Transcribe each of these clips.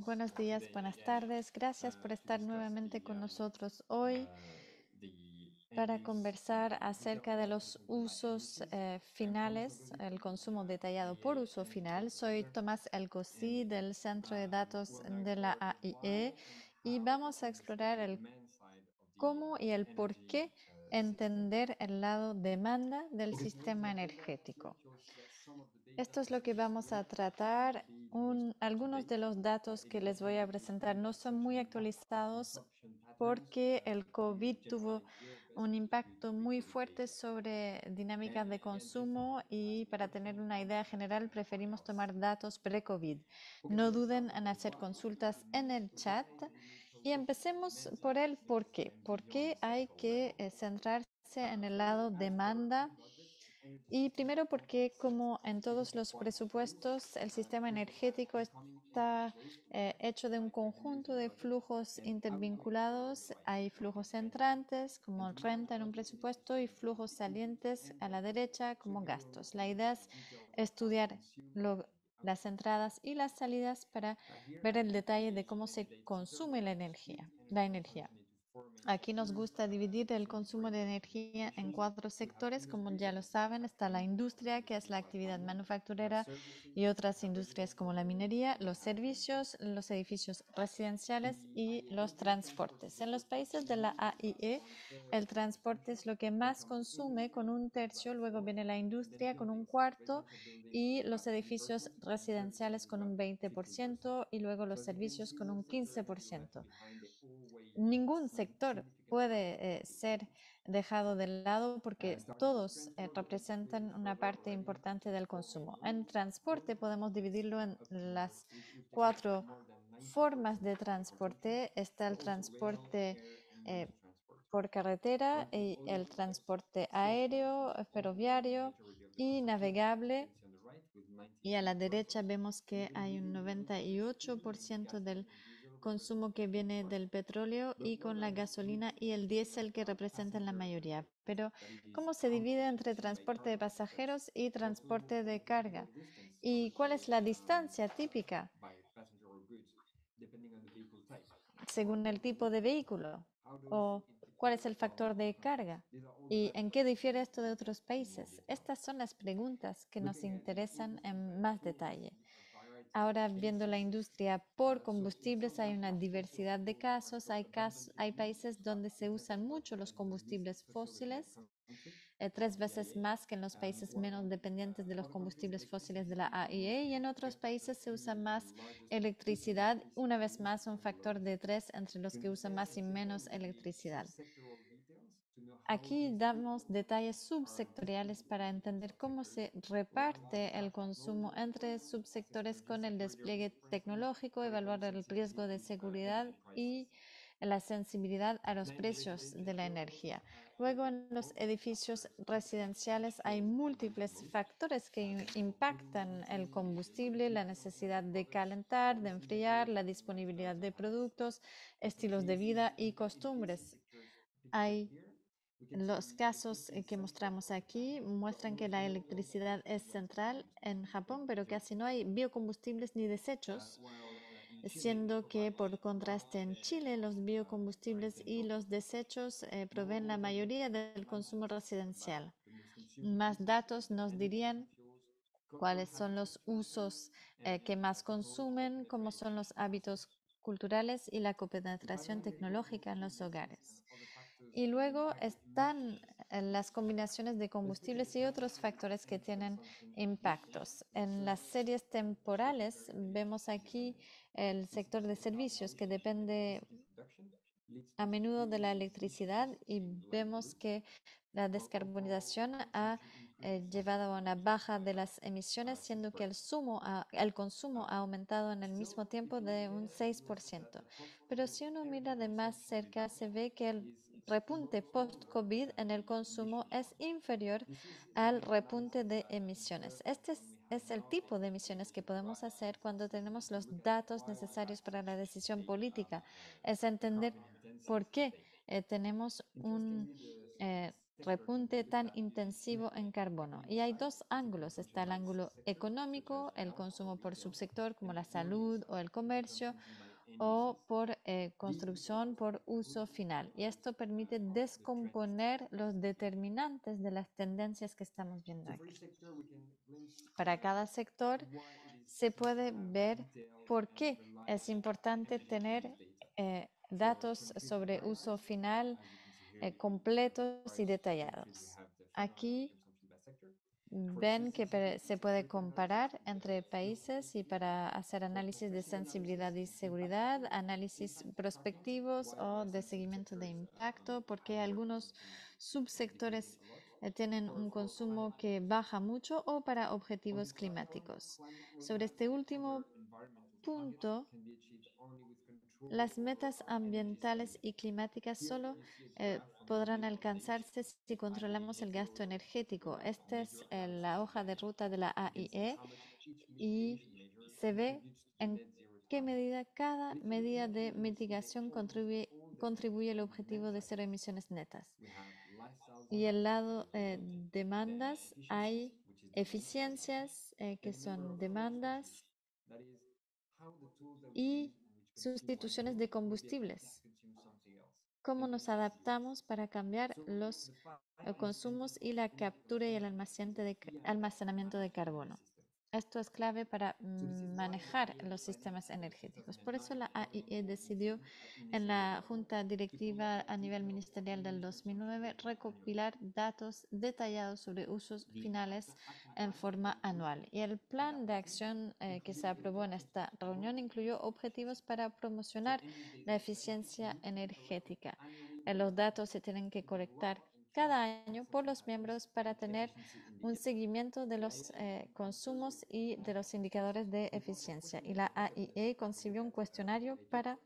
Buenos días, buenas tardes. Gracias por estar nuevamente con nosotros hoy ah, para conversar acerca de los usos eh, finales, el consumo detallado por eh, uso final. Este Soy Tomás Elgosí del Centro de Datos de la AIE y vamos a explorar el cómo y el uh, por qué uh, entender el lado demanda del sistema energético. Esto es lo que vamos a tratar. algunos de los datos que les voy a presentar no son muy actualizados porque el COVID tuvo un impacto muy fuerte sobre dinámicas de consumo y para tener una idea general preferimos tomar datos pre-COVID. No duden en hacer consultas en el chat y empecemos por el por qué. ¿Por qué hay que eh, centrarse en el lado demanda? Y primero porque, como en todos los presupuestos, el sistema energético está eh, hecho de un conjunto de flujos intervinculados. Hay flujos entrantes, como renta en un presupuesto, y flujos salientes a la derecha, como gastos. La idea es estudiar las entradas y las salidas para ver el detalle de cómo se consume la energía. La energía. Aquí nos gusta dividir el consumo de energía en cuatro sectores. Como ya lo saben, está la industria, que es la actividad manufacturera, y otras industrias como la minería, los servicios, los edificios residenciales y los transportes. En los países de la AIE, el transporte es lo que más consume con un tercio, luego viene la industria con un cuarto y los edificios residenciales con un 20% y luego los servicios con un 15% ningún sector puede eh, ser dejado de lado ah, porque todos eh, representan una parte importante del consumo. En transporte podemos dividirlo en las cuatro formas de transporte. Está el eh, transporte por carretera, y el pues, transporte aéreo, ferroviario pues, y navegable. Y a la derecha vemos que hay un 98% pues, del consumo que viene del petróleo y con la gasolina y el diésel que representan la mayoría. Pero, ¿cómo se divide entre transporte de pasajeros y transporte de carga? ¿Y cuál es la distancia típica según el tipo de vehículo? ¿O cuál es el factor de carga? ¿Y en qué difiere esto de otros países? Estas son las preguntas que nos interesan en más detalle. Ahora, viendo la industria por combustibles, hay una diversidad de casos. Hay, casos, hay países donde se usan mucho los combustibles fósiles, eh, tres veces más que en los países menos dependientes de los combustibles fósiles de la AIE, y en otros países se usa más electricidad, una vez más un factor de tres entre los que usan más y menos electricidad. Aquí damos detalles subsectoriales para entender cómo se reparte el consumo entre subsectores con el despliegue tecnológico, evaluar el riesgo de seguridad y la sensibilidad a los precios de la energía. Luego, en los edificios residenciales hay múltiples factores que impactan el combustible, la necesidad de calentar, de enfriar, la disponibilidad de productos, estilos de vida y costumbres. Hay los casos eh, que mostramos aquí muestran que la electricidad es central en Japón, pero casi no hay biocombustibles ni desechos, siendo que por contraste en Chile los biocombustibles y los desechos eh, proveen la mayoría del consumo residencial. Más datos nos dirían cuáles son los usos eh, que más consumen, cómo son los hábitos culturales y la copenetración tecnológica en los hogares. Y luego están eh, las combinaciones de combustibles y otros factores que tienen impactos. En las series temporales vemos aquí el sector de servicios que depende a menudo de la electricidad y vemos que la descarbonización ha eh, llevado a una baja de las emisiones, siendo que el, sumo el consumo ha aumentado en el mismo tiempo de un 6%. Pero si uno mira de más cerca, se ve que el repunte post-COVID en el consumo es inferior al repunte de emisiones. Este es, el tipo de emisiones que podemos hacer cuando tenemos los datos necesarios para la decisión política. Es entender por qué eh, tenemos un eh, repunte tan intensivo en carbono. Y hay dos ángulos. Está el ángulo económico, el consumo por subsector como la salud o el comercio, o por eh, construcción por uso final. Y esto permite descomponer los determinantes de las tendencias que estamos viendo aquí. Para cada sector se puede ver por qué es importante tener eh, datos sobre uso final eh, completos y detallados. Aquí ven que se puede comparar entre países y para hacer análisis de sensibilidad y seguridad, análisis prospectivos o de seguimiento de impacto, porque algunos subsectores eh, tienen un consumo que baja mucho o para objetivos climáticos. Sobre este último punto, las metas ambientales y climáticas solo eh, podrán alcanzarse si controlamos el gasto energético. Esta es eh, la hoja de ruta de la AIE y se ve en qué medida cada medida de mitigación contribuye, al objetivo de cero emisiones netas. Y el lado de eh, demandas hay eficiencias que son demandas y sustituciones de combustibles. ¿Cómo nos adaptamos para cambiar los eh, consumos y la captura y el almacenamiento de carbono? Esto es clave para mm, manejar los sistemas energéticos. Por eso la AIE e decidió en la Junta Directiva a nivel ministerial del 2009 recopilar datos detallados sobre usos finales en forma anual. Y el plan de acción eh, que se aprobó en esta reunión incluyó objetivos para promocionar la eficiencia energética. Eh, los datos se tienen que colectar cada año por los miembros para tener un seguimiento de los eh, consumos y de los indicadores de eficiencia. Y la AIE concibió un cuestionario para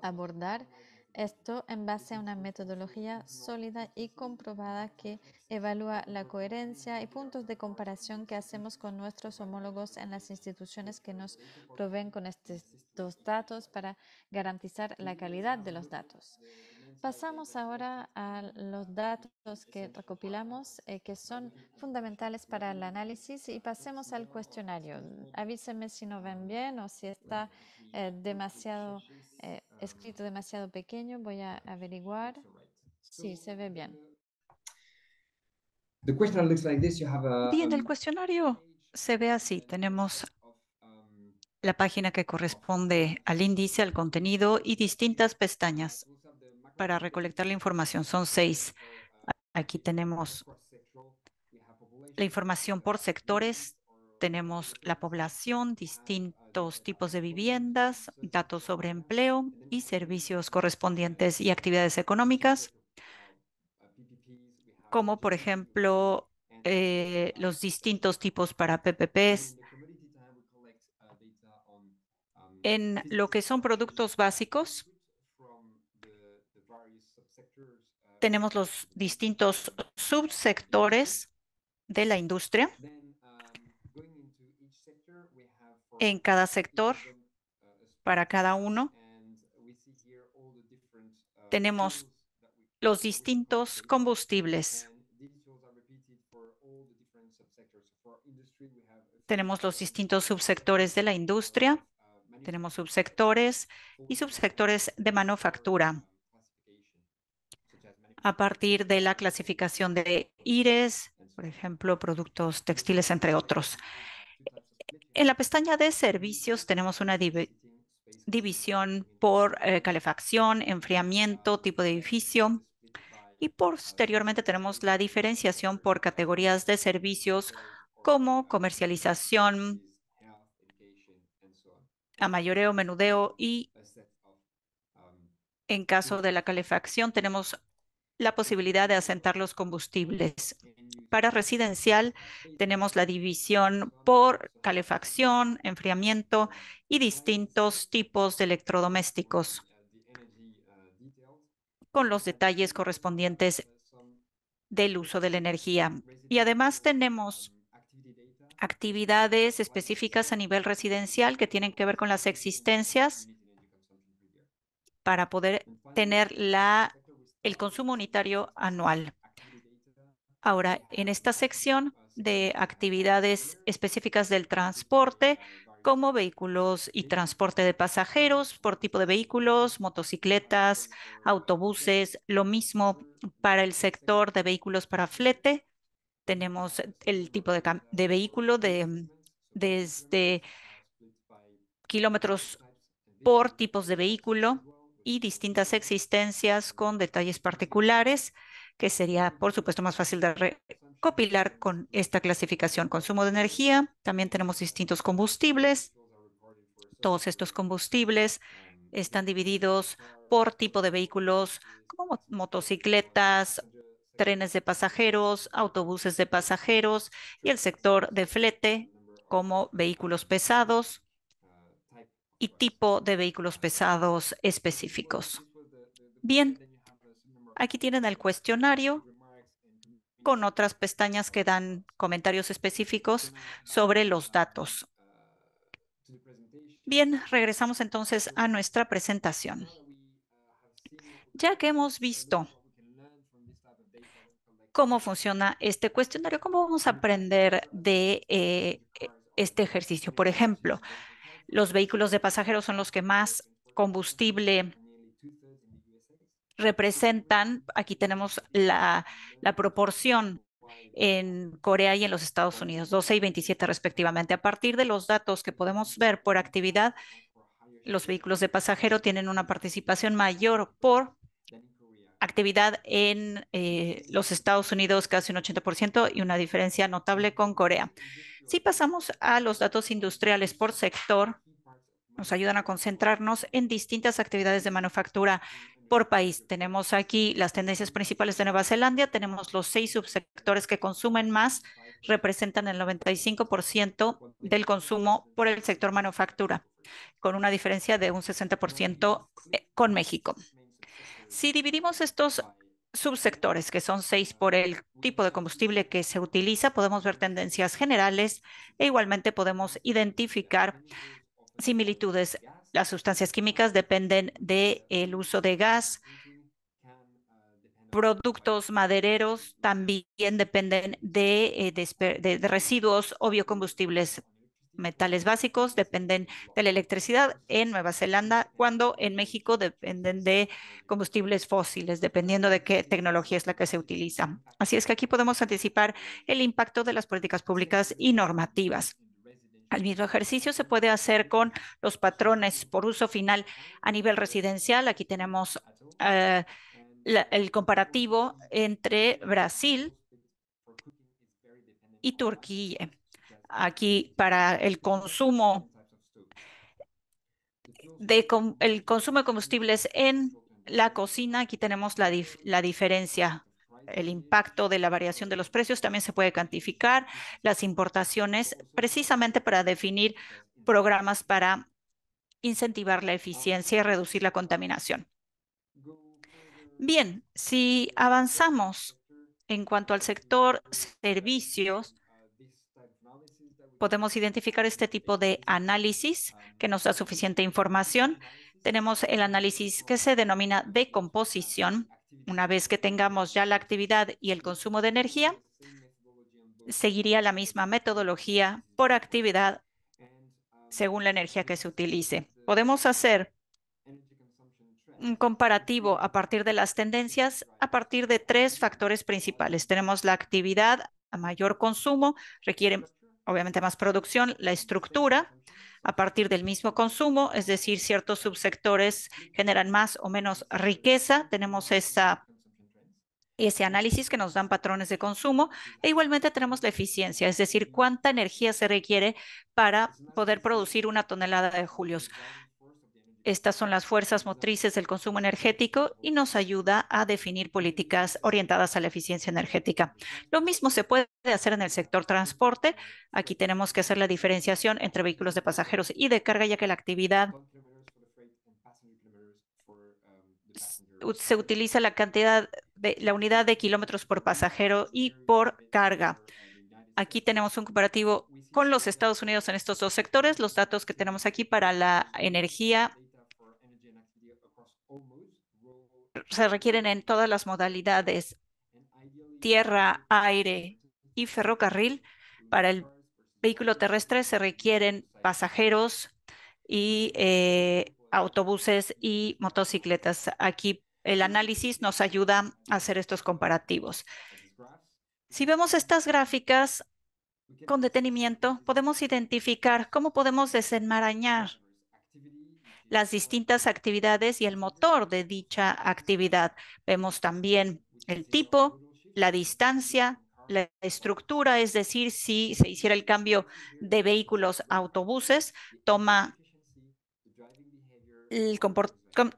abordar esto en base a una metodología sólida y comprobada que evalúa la coherencia y puntos de comparación que hacemos con nuestros homólogos en las instituciones que nos proveen con estos datos para garantizar la calidad de los datos. Pasamos ahora a los datos que recopilamos, eh, que son fundamentales para el análisis, y pasemos al cuestionario. Avísenme si no ven bien o si está eh, demasiado eh, escrito demasiado pequeño. Voy a averiguar sí, se ve bien. Bien, el cuestionario se ve así. Tenemos la página que corresponde al índice, al contenido y distintas pestañas para recolectar la información. Son seis. Aquí tenemos la información por sectores. Tenemos la población, distintos tipos de viviendas, datos sobre empleo y servicios correspondientes y actividades económicas, como por ejemplo eh, los distintos tipos para PPPs. En lo que son productos básicos, tenemos los distintos subsectores de la industria. En cada sector, para cada uno, tenemos los distintos combustibles. Tenemos los distintos subsectores de la industria. Tenemos subsectores y subsectores de manufactura a partir de la clasificación de IRES, por ejemplo, productos textiles, entre otros. En la pestaña de servicios tenemos una división por eh, calefacción, enfriamiento, tipo de edificio. Y posteriormente tenemos la diferenciación por categorías de servicios como comercialización, a mayoreo, menudeo y en caso de la calefacción tenemos la posibilidad de asentar los combustibles. Para residencial tenemos la división por calefacción, enfriamiento y distintos tipos de electrodomésticos con los detalles correspondientes del uso de la energía. Y además tenemos actividades específicas a nivel residencial que tienen que ver con las existencias para poder tener la el consumo unitario anual. Ahora, en esta sección de actividades específicas del transporte, como vehículos y transporte de pasajeros, por tipo de vehículos, motocicletas, autobuses, lo mismo para el sector de vehículos para flete. Tenemos el tipo de, vehículo de, desde kilómetros por tipos de vehículo y distintas existencias con detalles particulares, que sería, por supuesto, más fácil de recopilar con esta clasificación. Consumo de energía, también tenemos distintos combustibles. Todos estos combustibles están divididos por tipo de vehículos, como motocicletas, trenes de pasajeros, autobuses de pasajeros y el sector de flete como vehículos pesados, y tipo de vehículos pesados específicos. Bien, aquí tienen el cuestionario con otras pestañas que dan comentarios específicos sobre los datos. Bien, regresamos entonces a nuestra presentación. Ya que hemos visto cómo funciona este cuestionario, cómo vamos a aprender de eh, este ejercicio. Por ejemplo, los vehículos de pasajeros son los que más combustible representan. Aquí tenemos la, proporción en Corea y en los Estados Unidos, 12 y 27 respectivamente. A partir de los datos que podemos ver por actividad, los vehículos de pasajero tienen una participación mayor por actividad en eh, los Estados Unidos, casi un 80%, y una diferencia notable con Corea. Si pasamos a los datos industriales por sector, nos ayudan a concentrarnos en distintas actividades de manufactura por país. Tenemos aquí las tendencias principales de Nueva Zelanda, tenemos los seis subsectores que consumen más, representan el 95% del consumo por el sector manufactura, con una diferencia de un 60% eh, con México. Si dividimos estos subsectores, que son seis por el tipo de combustible que se utiliza, podemos ver tendencias generales e igualmente podemos identificar similitudes. Las sustancias químicas dependen del uso de gas, productos madereros también dependen de, eh, de, de residuos o biocombustibles metales básicos dependen de la electricidad en Nueva Zelanda, cuando en México dependen de combustibles fósiles, dependiendo de qué tecnología es la que se utiliza. Así es que aquí podemos anticipar el impacto de las políticas públicas y normativas. El mismo ejercicio se puede hacer con los patrones por uso final a nivel residencial. Aquí tenemos eh, el comparativo entre Brasil y Turquía aquí para el consumo de el consumo de combustibles en la cocina. Aquí tenemos la, la diferencia. El impacto de la variación de los precios también se puede cuantificar. Las importaciones, precisamente para definir programas para incentivar la eficiencia y reducir la contaminación. Bien, si avanzamos en cuanto al sector servicios, podemos identificar este tipo de análisis que nos da suficiente información. Tenemos el análisis que se denomina decomposición. Una vez que tengamos ya la actividad y el consumo de energía, seguiría la misma metodología por actividad según la energía que se utilice. Podemos hacer un comparativo a partir de las tendencias a partir de tres factores principales. Tenemos la actividad a mayor consumo, requiere obviamente más producción, la estructura a partir del mismo consumo, es decir, ciertos subsectores generan más o menos riqueza. Tenemos esa ese análisis que nos dan patrones de consumo e igualmente tenemos la eficiencia, es decir, cuánta energía se requiere para poder producir una tonelada de julios. Estas son las fuerzas motrices del consumo energético y nos ayuda a definir políticas orientadas a la eficiencia energética. Lo mismo se puede hacer en el sector transporte. Aquí tenemos que hacer la diferenciación entre vehículos de pasajeros y de carga, ya que la actividad se utiliza la cantidad de la unidad de kilómetros por pasajero y por carga. Aquí tenemos un comparativo con los Estados Unidos en estos dos sectores, los datos que tenemos aquí para la energía se requieren en todas las modalidades, tierra, aire y ferrocarril. Para el vehículo terrestre se requieren pasajeros y eh, autobuses y motocicletas. Aquí el análisis nos ayuda a hacer estos comparativos. Si vemos estas gráficas con detenimiento, podemos identificar cómo podemos desenmarañar las distintas actividades y el motor de dicha actividad. Vemos también el tipo, la distancia, la estructura, es decir, si se hiciera el cambio de vehículos a autobuses, toma, el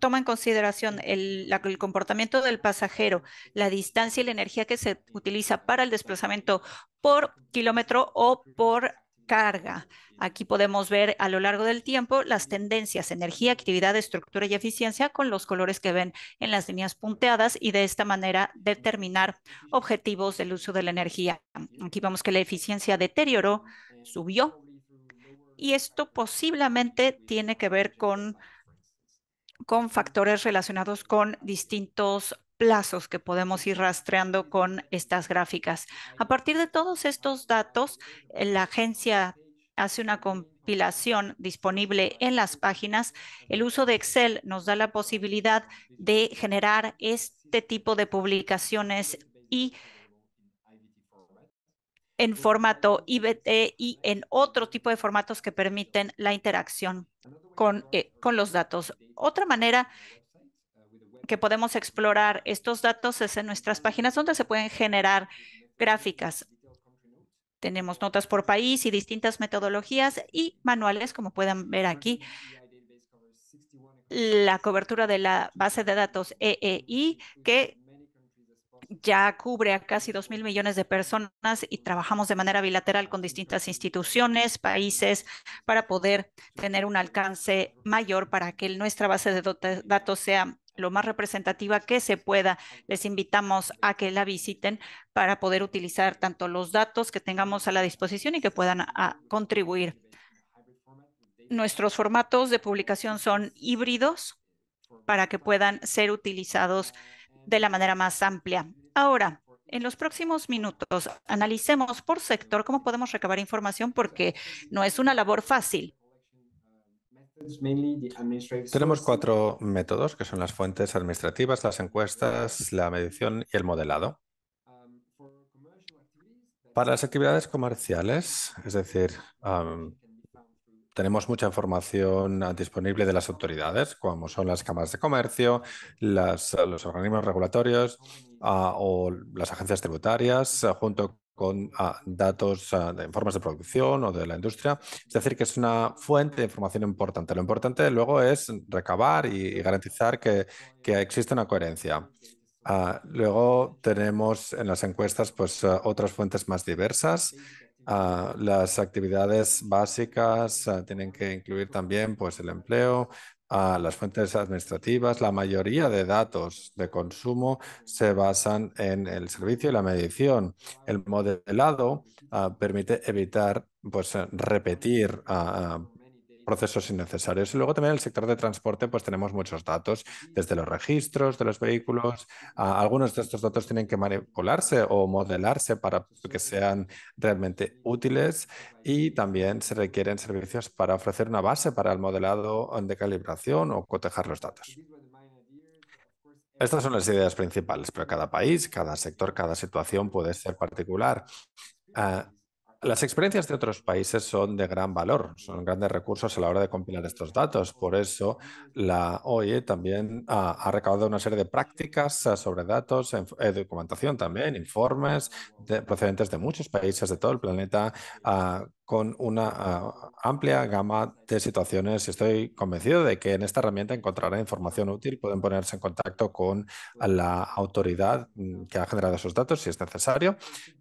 toma en consideración el, el, comportamiento del pasajero, la distancia y la energía que se utiliza para el desplazamiento por kilómetro o por carga. Aquí podemos ver a lo largo del tiempo las tendencias, energía, actividad, estructura y eficiencia con los colores que ven en las líneas punteadas y de esta manera determinar objetivos del uso de la energía. Aquí vemos que la eficiencia deterioró, subió y esto posiblemente tiene que ver con con factores relacionados con distintos plazos que podemos ir rastreando con estas gráficas. A partir de todos estos datos, eh, la agencia hace una compilación disponible en las páginas. El uso de Excel nos da la posibilidad de generar este tipo de publicaciones y en formato IBT y en otro tipo de formatos que permiten la interacción con, eh, con los datos. Otra manera que podemos explorar estos datos es en nuestras páginas donde se pueden generar gráficas. Tenemos notas por país y distintas metodologías y manuales, como pueden ver aquí. La cobertura de la base de datos EEI, que ya cubre a casi 2,000 mil millones de personas y trabajamos de manera bilateral con distintas instituciones, países, para poder tener un alcance mayor para que nuestra base de datos sea lo más representativa que se pueda. Les invitamos a que la visiten para poder utilizar tanto los datos que tengamos a la disposición y que puedan ah, contribuir. Nuestros formatos de publicación son híbridos para que puedan ser utilizados de la manera más amplia. Ahora, en los próximos minutos, analicemos por sector cómo podemos recabar información porque no es una labor fácil. Tenemos cuatro métodos, que son las fuentes administrativas, las encuestas, la medición y el modelado. Um, Para las actividades comerciales, es decir, um, tenemos mucha información ah, disponible de las autoridades, como son las cámaras de comercio, los organismos regulatorios ah, o las agencias tributarias, junto con ah, datos en ah, de formas de producción o de la industria. Es decir, que es una fuente de información importante. Lo importante luego es recabar y, garantizar que, existe una coherencia. Ah, luego tenemos en las encuestas pues, otras fuentes más diversas. las actividades básicas tienen que incluir también pues, el empleo, a las fuentes administrativas, la mayoría de datos de consumo se basan en el servicio y la medición. El modelado ah, permite evitar pues, repetir ah, ah, procesos innecesarios. Y luego también el sector de transporte, pues tenemos muchos datos, desde los registros de los vehículos, algunos de estos datos tienen que manipularse o modelarse para que sean realmente útiles y también se requieren servicios para ofrecer una base para el modelado de calibración o cotejar los datos. Estas son las ideas principales, pero cada país, cada sector, cada situación puede ser particular. Ah, las experiencias de otros países son de gran valor, son grandes recursos a la hora de compilar estos datos. Por eso, la OIE también ha, ah, ha recabado una serie de prácticas ah, sobre datos, eh, documentación también, informes de, procedentes de muchos países de todo el planeta, ah, con una ah, amplia gama de situaciones. Estoy convencido de que en esta herramienta encontrará información útil. Pueden ponerse en contacto con la autoridad mm, que ha generado esos datos si es necesario.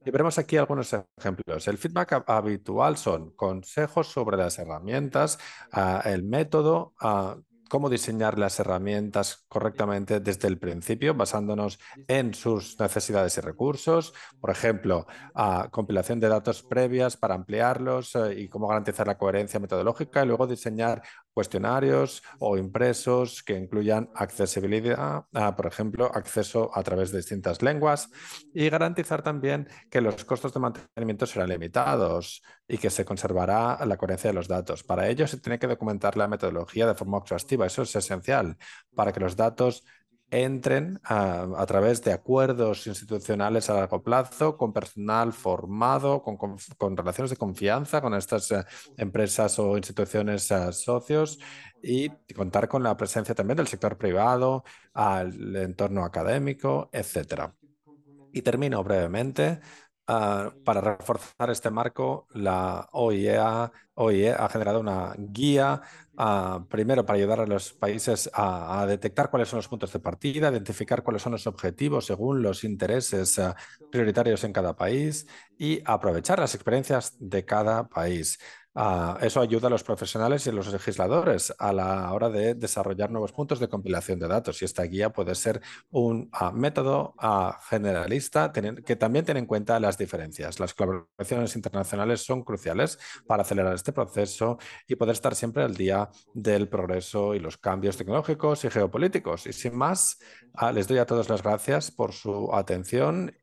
Y veremos aquí algunos ejemplos. El feedback habitual son consejos sobre las herramientas, ah, el método, ah, cómo diseñar las herramientas correctamente desde el principio, basándonos en sus necesidades y recursos, por ejemplo, a compilación de datos previas para ampliarlos eh, y cómo garantizar la coherencia metodológica y luego diseñar cuestionarios o impresos que incluyan accesibilidad, ah, por ejemplo, acceso a través de distintas lenguas y garantizar también que los costos de mantenimiento serán limitados y que se conservará la coherencia de los datos. Para ello se tiene que documentar la metodología de forma exhaustiva, eso es esencial, para que los datos entren a, través de acuerdos institucionales a largo plazo, con personal formado, con, relaciones de confianza con estas eh, empresas o instituciones eh, socios y contar con la presencia también del sector privado, al entorno académico, etcétera. Y termino brevemente Ah, para reforzar este marco, la OEA OIE ha generado una guía, ah, primero para ayudar a los países a, detectar cuáles son los puntos de partida, identificar cuáles son los objetivos según los intereses ah, prioritarios en cada país y aprovechar las experiencias de cada país. Ah, eso ayuda a los profesionales y a los legisladores a la hora de desarrollar nuevos puntos de compilación de datos y esta guía puede ser un ah, método ah, generalista que también tiene en cuenta las diferencias. Las colaboraciones internacionales son cruciales para acelerar este proceso y poder estar siempre al día del progreso y los cambios tecnológicos y geopolíticos. Y sin más, les doy a todos las gracias por su atención